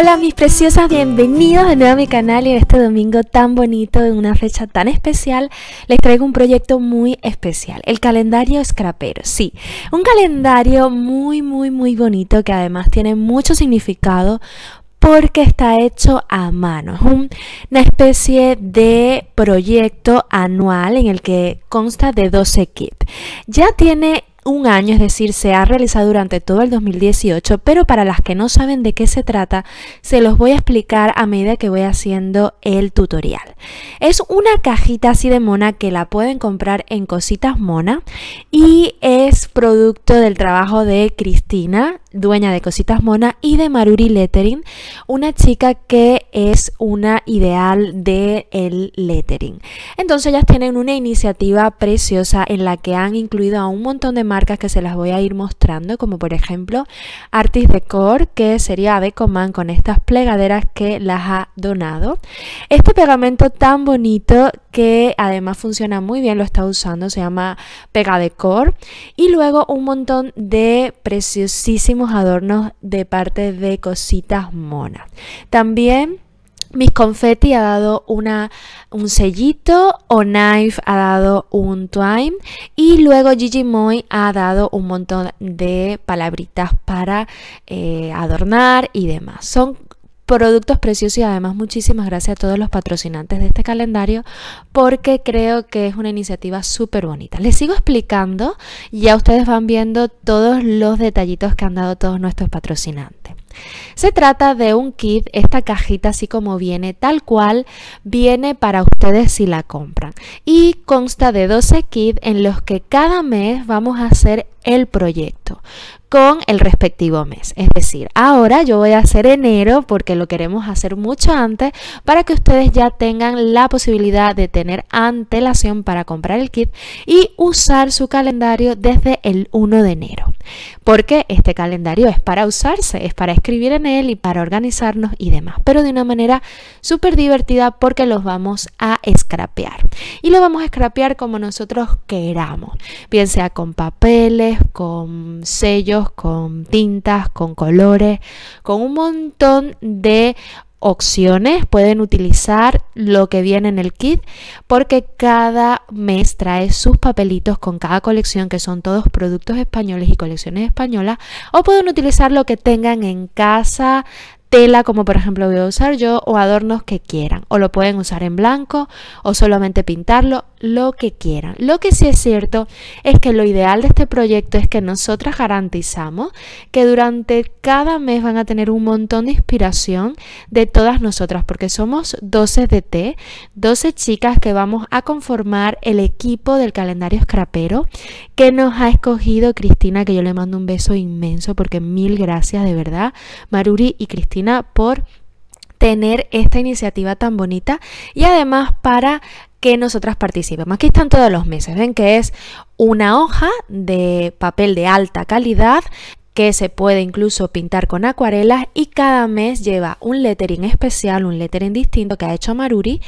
Hola mis preciosas, bienvenidos de nuevo a mi canal y en este domingo tan bonito, en una fecha tan especial, les traigo un proyecto muy especial, el calendario Scrapero, sí, un calendario muy muy muy bonito que además tiene mucho significado porque está hecho a mano. Es una especie de proyecto anual en el que consta de 12 kits. Ya tiene un año, es decir, se ha realizado durante todo el 2018, pero para las que no saben de qué se trata, se los voy a explicar a medida que voy haciendo el tutorial. Es una cajita así de mona que la pueden comprar en Cositas Mona y es producto del trabajo de Cristina, dueña de Cositas Mona, y de Maruri Lettering, una chica que es una ideal del el lettering. Entonces ellas tienen una iniciativa preciosa en la que han incluido a un montón de marcas que se las voy a ir mostrando, como por ejemplo Artis Decor, que sería de coman con estas plegaderas que las ha donado. Este pegamento tan bonito que además funciona muy bien, lo está usando, se llama Pega Decor Y luego un montón de preciosísimos adornos de parte de cositas monas. También Miss Confetti ha dado un sellito, O Knife ha dado un twine y luego Gigi Moy ha dado un montón de palabritas para eh, adornar y demás. Son productos preciosos y además muchísimas gracias a todos los patrocinantes de este calendario porque creo que es una iniciativa súper bonita. Les sigo explicando, y ya ustedes van viendo todos los detallitos que han dado todos nuestros patrocinantes. Se trata de un kit, esta cajita así como viene, tal cual, viene para ustedes si la compran. Y consta de 12 kits en los que cada mes vamos a hacer el proyecto con el respectivo mes. Es decir, ahora yo voy a hacer enero porque lo queremos hacer mucho antes para que ustedes ya tengan la posibilidad de tener antelación para comprar el kit y usar su calendario desde el 1 de enero. Porque este calendario es para usarse, es para escribir en él y para organizarnos y demás, pero de una manera súper divertida porque los vamos a scrapear. Y lo vamos a scrapear como nosotros queramos, bien sea con papeles, con sellos, con tintas, con colores, con un montón de opciones, pueden utilizar lo que viene en el kit porque cada mes trae sus papelitos con cada colección que son todos productos españoles y colecciones españolas o pueden utilizar lo que tengan en casa tela como por ejemplo voy a usar yo o adornos que quieran o lo pueden usar en blanco o solamente pintarlo lo que quieran lo que sí es cierto es que lo ideal de este proyecto es que nosotras garantizamos que durante cada mes van a tener un montón de inspiración de todas nosotras porque somos 12 de té 12 chicas que vamos a conformar el equipo del calendario scrapero que nos ha escogido Cristina que yo le mando un beso inmenso porque mil gracias de verdad Maruri y Cristina por tener esta iniciativa tan bonita y además para que nosotras participemos. Aquí están todos los meses, ven que es una hoja de papel de alta calidad que se puede incluso pintar con acuarelas y cada mes lleva un lettering especial, un lettering distinto que ha hecho Maruri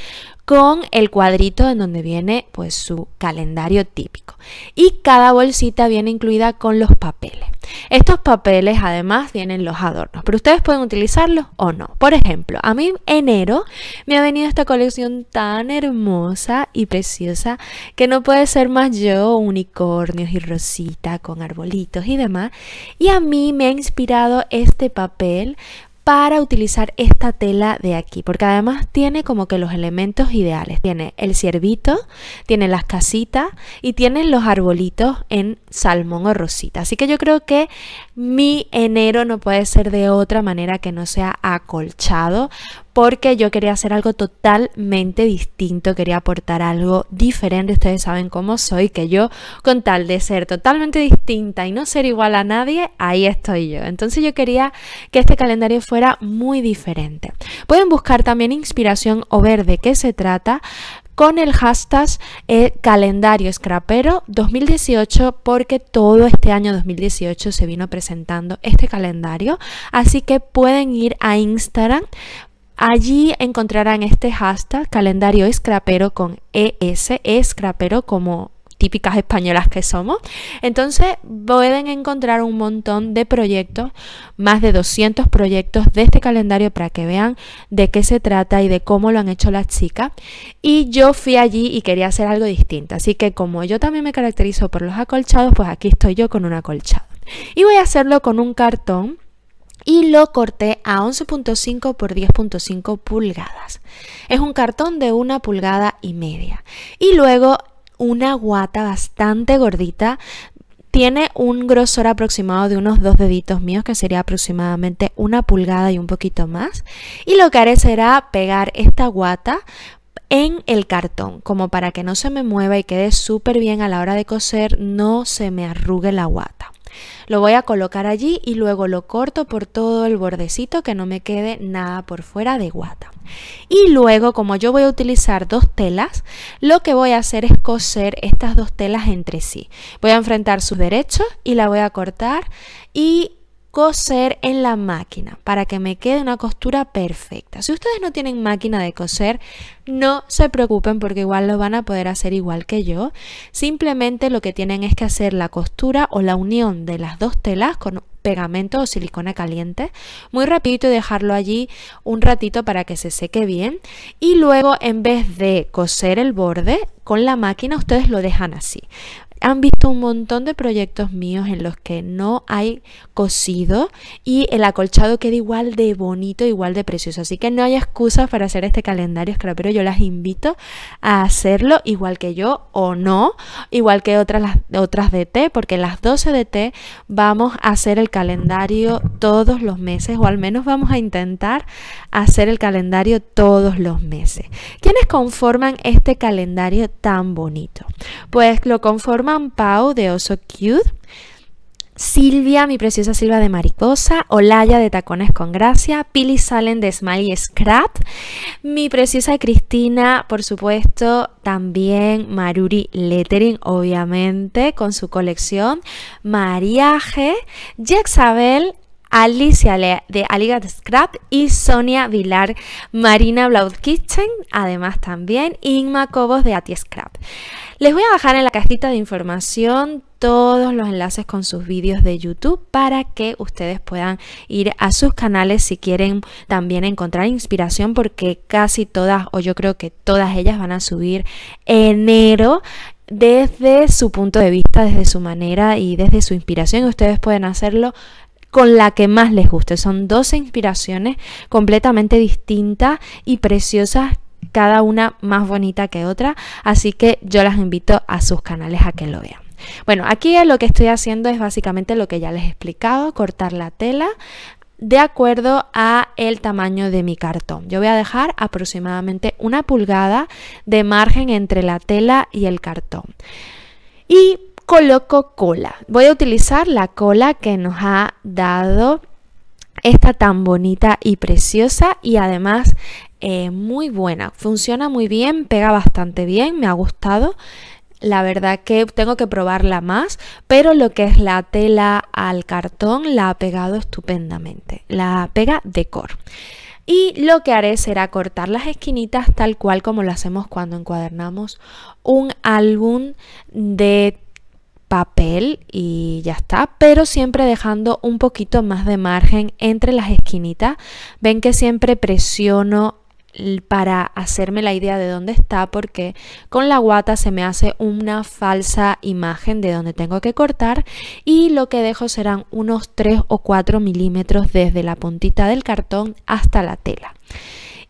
con el cuadrito en donde viene pues su calendario típico. Y cada bolsita viene incluida con los papeles. Estos papeles además vienen los adornos, pero ustedes pueden utilizarlos o no. Por ejemplo, a mí enero me ha venido esta colección tan hermosa y preciosa que no puede ser más yo, unicornios y rosita con arbolitos y demás. Y a mí me ha inspirado este papel para utilizar esta tela de aquí, porque además tiene como que los elementos ideales. Tiene el ciervito, tiene las casitas y tiene los arbolitos en salmón o rosita. Así que yo creo que mi enero no puede ser de otra manera que no sea acolchado porque yo quería hacer algo totalmente distinto, quería aportar algo diferente. Ustedes saben cómo soy, que yo con tal de ser totalmente distinta y no ser igual a nadie, ahí estoy yo. Entonces yo quería que este calendario fuera muy diferente. Pueden buscar también inspiración o ver de qué se trata con el hashtag el eh, calendario scrapero 2018 porque todo este año 2018 se vino presentando este calendario así que pueden ir a Instagram Allí encontrarán este hashtag calendario escrapero con ES, escrapero como típicas españolas que somos. Entonces pueden encontrar un montón de proyectos, más de 200 proyectos de este calendario para que vean de qué se trata y de cómo lo han hecho las chicas. Y yo fui allí y quería hacer algo distinto. Así que como yo también me caracterizo por los acolchados, pues aquí estoy yo con un acolchado. Y voy a hacerlo con un cartón y lo corté a 11.5 por 10.5 pulgadas. Es un cartón de una pulgada y media. Y luego una guata bastante gordita. Tiene un grosor aproximado de unos dos deditos míos, que sería aproximadamente una pulgada y un poquito más. Y lo que haré será pegar esta guata en el cartón, como para que no se me mueva y quede súper bien a la hora de coser, no se me arrugue la guata. Lo voy a colocar allí y luego lo corto por todo el bordecito que no me quede nada por fuera de guata. Y luego, como yo voy a utilizar dos telas, lo que voy a hacer es coser estas dos telas entre sí. Voy a enfrentar sus derechos y la voy a cortar y coser en la máquina para que me quede una costura perfecta. Si ustedes no tienen máquina de coser, no se preocupen porque igual lo van a poder hacer igual que yo. Simplemente lo que tienen es que hacer la costura o la unión de las dos telas con pegamento o silicona caliente muy rapidito y dejarlo allí un ratito para que se seque bien y luego en vez de coser el borde con la máquina ustedes lo dejan así han visto un montón de proyectos míos en los que no hay cosido y el acolchado queda igual de bonito, igual de precioso. Así que no hay excusas para hacer este calendario pero Yo las invito a hacerlo igual que yo o no, igual que otras, otras de té, porque las 12 de té vamos a hacer el calendario todos los meses o al menos vamos a intentar hacer el calendario todos los meses. ¿Quiénes conforman este calendario tan bonito? Pues lo conforman Pau de Oso Cute. Silvia, mi preciosa Silva de Mariposa, Olaya de Tacones con Gracia, Pili Salen de Smiley Scrap, mi preciosa Cristina, por supuesto, también Maruri Lettering, obviamente, con su colección, Mariaje, Jexabel. Alicia de Aligat Scrap y Sonia Vilar, Marina Kitchen, además también, Inma Cobos de Ati Scrap. Les voy a bajar en la cajita de información todos los enlaces con sus vídeos de YouTube para que ustedes puedan ir a sus canales si quieren también encontrar inspiración porque casi todas o yo creo que todas ellas van a subir enero desde su punto de vista, desde su manera y desde su inspiración. Ustedes pueden hacerlo con la que más les guste. Son dos inspiraciones completamente distintas y preciosas cada una más bonita que otra, así que yo las invito a sus canales a que lo vean. Bueno, aquí lo que estoy haciendo es básicamente lo que ya les he explicado, cortar la tela de acuerdo a el tamaño de mi cartón. Yo voy a dejar aproximadamente una pulgada de margen entre la tela y el cartón. Y coloco cola. Voy a utilizar la cola que nos ha dado esta tan bonita y preciosa y además eh, muy buena. Funciona muy bien, pega bastante bien, me ha gustado. La verdad que tengo que probarla más, pero lo que es la tela al cartón la ha pegado estupendamente. La pega decor. Y lo que haré será cortar las esquinitas tal cual como lo hacemos cuando encuadernamos un álbum de papel y ya está, pero siempre dejando un poquito más de margen entre las esquinitas. Ven que siempre presiono para hacerme la idea de dónde está porque con la guata se me hace una falsa imagen de dónde tengo que cortar y lo que dejo serán unos 3 o 4 milímetros desde la puntita del cartón hasta la tela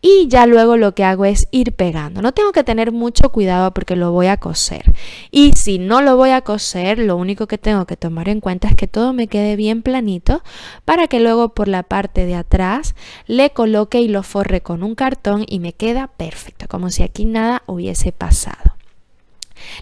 y ya luego lo que hago es ir pegando. No tengo que tener mucho cuidado porque lo voy a coser. Y si no lo voy a coser, lo único que tengo que tomar en cuenta es que todo me quede bien planito para que luego por la parte de atrás le coloque y lo forre con un cartón y me queda perfecto, como si aquí nada hubiese pasado.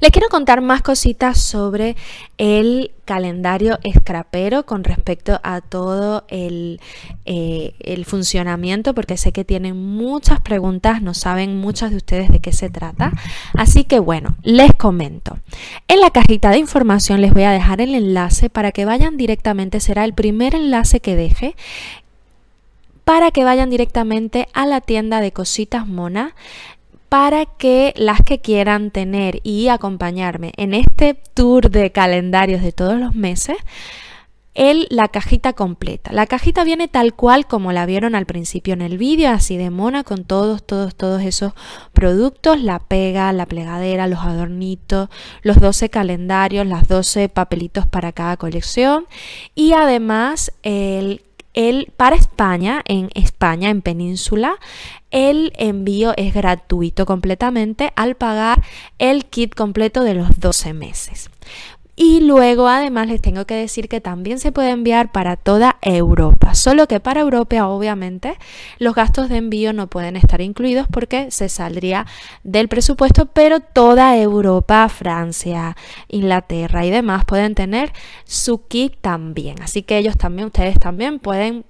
Les quiero contar más cositas sobre el calendario scrapero con respecto a todo el, eh, el, funcionamiento, porque sé que tienen muchas preguntas, no saben muchas de ustedes de qué se trata. Así que bueno, les comento. En la cajita de información les voy a dejar el enlace para que vayan directamente, será el primer enlace que deje para que vayan directamente a la tienda de cositas mona para que las que quieran tener y acompañarme en este tour de calendarios de todos los meses, el, la cajita completa. La cajita viene tal cual como la vieron al principio en el vídeo, así de mona con todos, todos, todos esos productos, la pega, la plegadera, los adornitos, los 12 calendarios, las 12 papelitos para cada colección y además el para España, en España, en península, el envío es gratuito completamente al pagar el kit completo de los 12 meses. Y luego además les tengo que decir que también se puede enviar para toda Europa, solo que para Europa obviamente los gastos de envío no pueden estar incluidos porque se saldría del presupuesto, pero toda Europa, Francia, Inglaterra y demás pueden tener su kit también. Así que ellos también, ustedes también pueden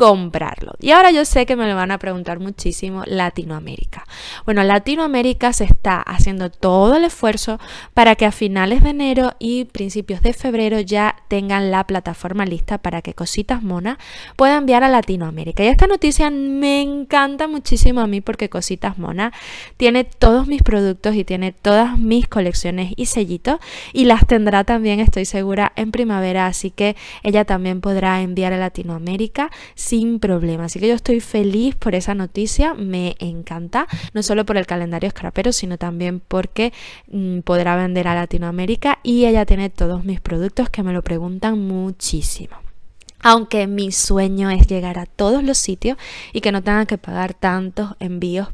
comprarlo. Y ahora yo sé que me lo van a preguntar muchísimo Latinoamérica. Bueno, Latinoamérica se está haciendo todo el esfuerzo para que a finales de enero y principios de febrero ya tengan la plataforma lista para que Cositas Mona pueda enviar a Latinoamérica. Y esta noticia me encanta muchísimo a mí porque Cositas Mona tiene todos mis productos y tiene todas mis colecciones y sellitos y las tendrá también, estoy segura, en primavera, así que ella también podrá enviar a Latinoamérica sin problema. Así que yo estoy feliz por esa noticia, me encanta, no solo por el calendario escrapero, sino también porque mm, podrá vender a Latinoamérica y ella tiene todos mis productos que me lo preguntan muchísimo aunque mi sueño es llegar a todos los sitios y que no tenga que pagar tantos envíos,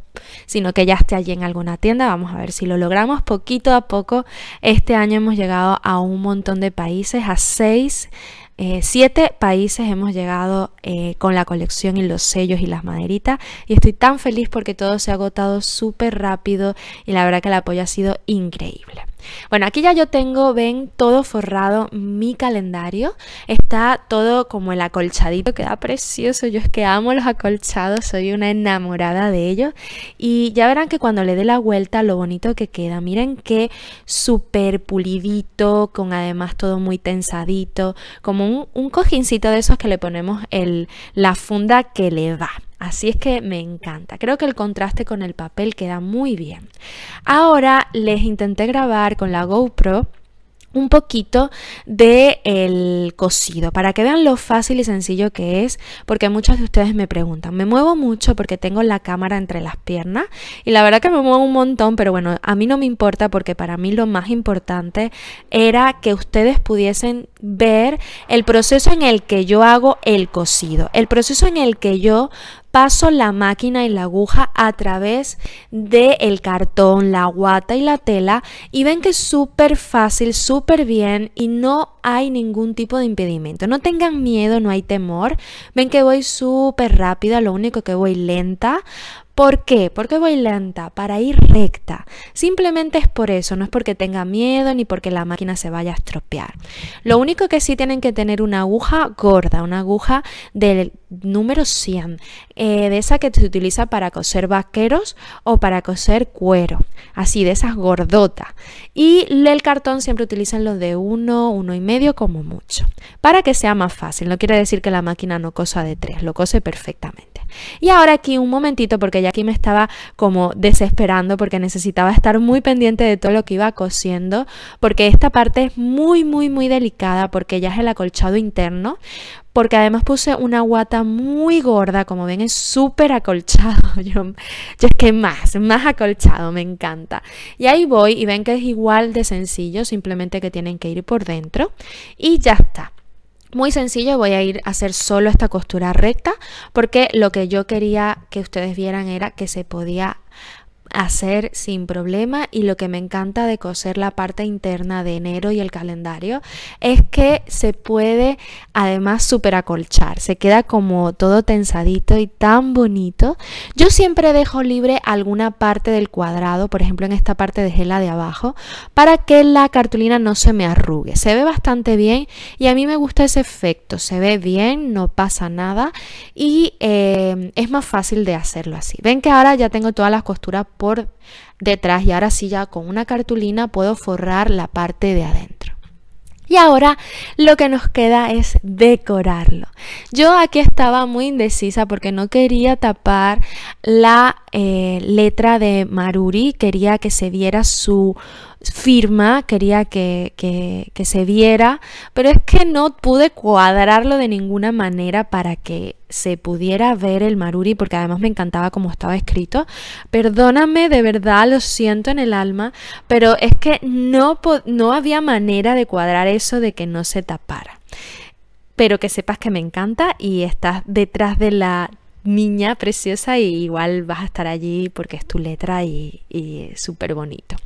sino que ya esté allí en alguna tienda. Vamos a ver si lo logramos poquito a poco. Este año hemos llegado a un montón de países, a seis eh, siete países hemos llegado eh, con la colección y los sellos y las maderitas y estoy tan feliz porque todo se ha agotado súper rápido y la verdad que el apoyo ha sido increíble. Bueno, aquí ya yo tengo, ven, todo forrado mi calendario. Está todo como el acolchadito, queda precioso. Yo es que amo los acolchados, soy una enamorada de ellos. Y ya verán que cuando le dé la vuelta, lo bonito que queda. Miren qué súper pulidito, con además todo muy tensadito, como un, un cojincito de esos que le ponemos la funda que le va. Así es que me encanta. Creo que el contraste con el papel queda muy bien. Ahora les intenté grabar con la GoPro un poquito de el cocido para que vean lo fácil y sencillo que es porque muchos de ustedes me preguntan me muevo mucho porque tengo la cámara entre las piernas y la verdad que me muevo un montón pero bueno a mí no me importa porque para mí lo más importante era que ustedes pudiesen ver el proceso en el que yo hago el cocido el proceso en el que yo paso la máquina y la aguja a través del cartón, la guata y la tela y ven que es súper fácil, súper bien y no hay ningún tipo de impedimento. No tengan miedo, no hay temor. Ven que voy súper rápida, lo único que voy lenta. ¿Por qué? Porque voy lenta, para ir recta. Simplemente es por eso, no es porque tenga miedo ni porque la máquina se vaya a estropear. Lo único que sí tienen que tener una aguja gorda, una aguja del número 100, eh, de esa que se utiliza para coser vaqueros o para coser cuero, así de esas gordotas. Y el cartón siempre utilizan los de 1, uno y medio como mucho, para que sea más fácil. No quiere decir que la máquina no cosa de 3, lo cose perfectamente. Y ahora aquí un momentito, porque ya aquí me estaba como desesperando porque necesitaba estar muy pendiente de todo lo que iba cosiendo, porque esta parte es muy, muy, muy delicada porque ya es el acolchado interno, porque además puse una guata muy gorda, como ven es súper acolchado, yo, yo, es que más, más acolchado, me encanta. Y ahí voy y ven que es igual de sencillo, simplemente que tienen que ir por dentro y ya está. Muy sencillo, voy a ir a hacer solo esta costura recta porque lo que yo quería que ustedes vieran era que se podía hacer sin problema y lo que me encanta de coser la parte interna de enero y el calendario es que se puede además super acolchar, se queda como todo tensadito y tan bonito. Yo siempre dejo libre alguna parte del cuadrado, por ejemplo en esta parte dejé la de abajo, para que la cartulina no se me arrugue. Se ve bastante bien y a mí me gusta ese efecto, se ve bien, no pasa nada y eh, es más fácil de hacerlo así. Ven que ahora ya tengo todas las costuras por detrás y ahora sí ya con una cartulina puedo forrar la parte de adentro. Y ahora lo que nos queda es decorarlo. Yo aquí estaba muy indecisa porque no quería tapar la eh, letra de Maruri, quería que se diera su firma, quería que, se viera, pero es que no pude cuadrarlo de ninguna manera para que se pudiera ver el maruri, porque además me encantaba como estaba escrito. Perdóname, de verdad, lo siento en el alma, pero es que no, no había manera de cuadrar eso de que no se tapara. Pero que sepas que me encanta y estás detrás de la niña preciosa y igual vas a estar allí porque es tu letra y, y súper bonito.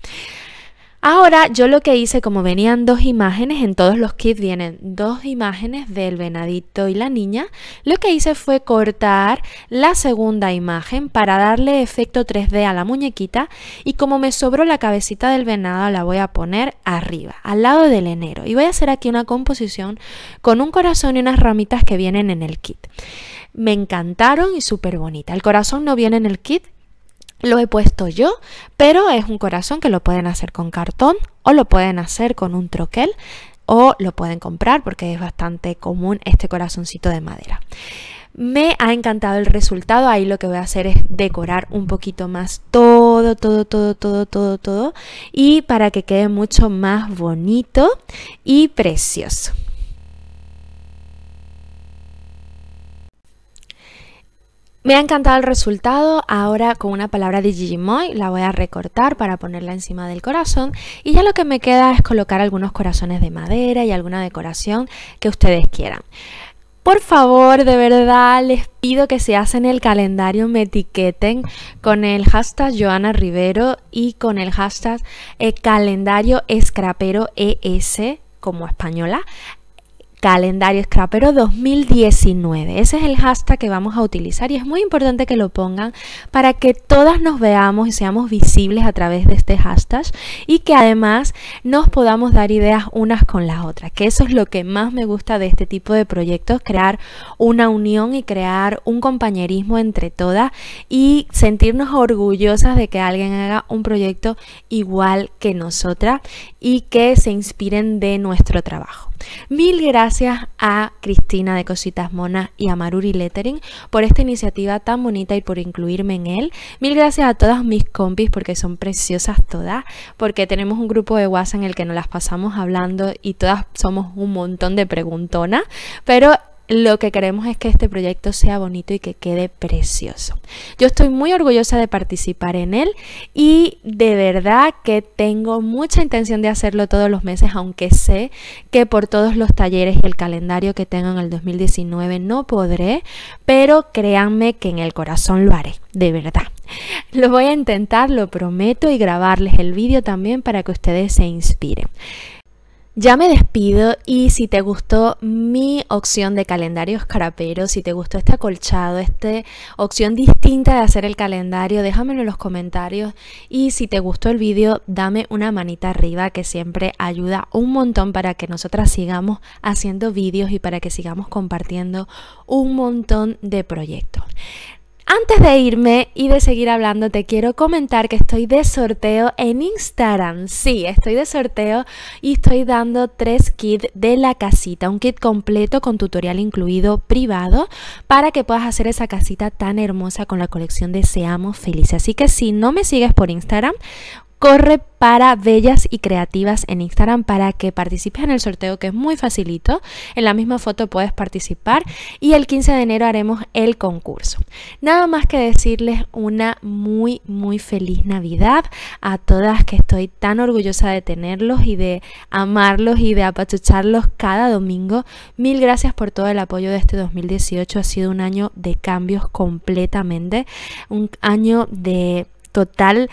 Ahora yo lo que hice, como venían dos imágenes, en todos los kits vienen dos imágenes del venadito y la niña, lo que hice fue cortar la segunda imagen para darle efecto 3D a la muñequita y como me sobró la cabecita del venado la voy a poner arriba, al lado del enero. Y voy a hacer aquí una composición con un corazón y unas ramitas que vienen en el kit. Me encantaron y súper bonita. El corazón no viene en el kit, lo he puesto yo, pero es un corazón que lo pueden hacer con cartón o lo pueden hacer con un troquel o lo pueden comprar porque es bastante común este corazoncito de madera. Me ha encantado el resultado, ahí lo que voy a hacer es decorar un poquito más todo, todo, todo, todo, todo, todo y para que quede mucho más bonito y precioso. Me ha encantado el resultado, ahora con una palabra de Moy la voy a recortar para ponerla encima del corazón y ya lo que me queda es colocar algunos corazones de madera y alguna decoración que ustedes quieran. Por favor, de verdad, les pido que se hacen el calendario me etiqueten con el hashtag Joana Rivero y con el hashtag eh, calendario escrapero ES como española calendario scrapero 2019. Ese es el hashtag que vamos a utilizar y es muy importante que lo pongan para que todas nos veamos y seamos visibles a través de este hashtag y que además nos podamos dar ideas unas con las otras, que eso es lo que más me gusta de este tipo de proyectos, crear una unión y crear un compañerismo entre todas y sentirnos orgullosas de que alguien haga un proyecto igual que nosotras y que se inspiren de nuestro trabajo. Mil gracias gracias a Cristina de Cositas Monas y a Maruri Lettering por esta iniciativa tan bonita y por incluirme en él. Mil gracias a todas mis compis porque son preciosas todas, porque tenemos un grupo de WhatsApp en el que nos las pasamos hablando y todas somos un montón de preguntonas, pero lo que queremos es que este proyecto sea bonito y que quede precioso. Yo estoy muy orgullosa de participar en él y de verdad que tengo mucha intención de hacerlo todos los meses, aunque sé que por todos los talleres y el calendario que tengo en el 2019 no podré, pero créanme que en el corazón lo haré, de verdad. Lo voy a intentar, lo prometo, y grabarles el vídeo también para que ustedes se inspiren. Ya me despido y si te gustó mi opción de calendario escarapero, si te gustó este acolchado, esta opción distinta de hacer el calendario, déjamelo en los comentarios y si te gustó el vídeo, dame una manita arriba que siempre ayuda un montón para que nosotras sigamos haciendo vídeos y para que sigamos compartiendo un montón de proyectos. Antes de irme y de seguir hablando, te quiero comentar que estoy de sorteo en Instagram. Sí, estoy de sorteo y estoy dando tres kits de la casita. Un kit completo con tutorial incluido privado para que puedas hacer esa casita tan hermosa con la colección de Seamos Felices. Así que si no me sigues por Instagram, corre para Bellas y Creativas en Instagram para que participes en el sorteo que es muy facilito. En la misma foto puedes participar y el 15 de enero haremos el concurso. Nada más que decirles una muy muy feliz Navidad a todas que estoy tan orgullosa de tenerlos y de amarlos y de apachucharlos cada domingo. Mil gracias por todo el apoyo de este 2018. Ha sido un año de cambios completamente, un año de total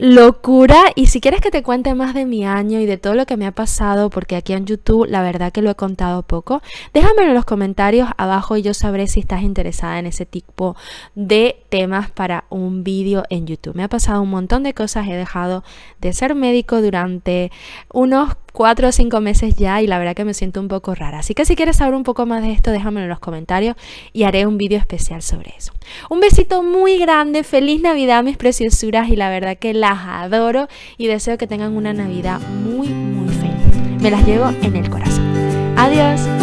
locura. Y si quieres que te cuente más de mi año y de todo lo que me ha pasado, porque aquí en YouTube la verdad que lo he contado poco, déjamelo en los comentarios abajo y yo sabré si estás interesada en ese tipo de temas para un vídeo en YouTube. Me ha pasado un montón de cosas. He dejado de ser médico durante unos cuatro o cinco meses ya y la verdad que me siento un poco rara. Así que si quieres saber un poco más de esto, déjamelo en los comentarios y haré un vídeo especial sobre eso. Un besito muy grande, feliz Navidad mis preciosuras y la verdad que las adoro y deseo que tengan una Navidad muy, muy feliz. Me las llevo en el corazón. Adiós.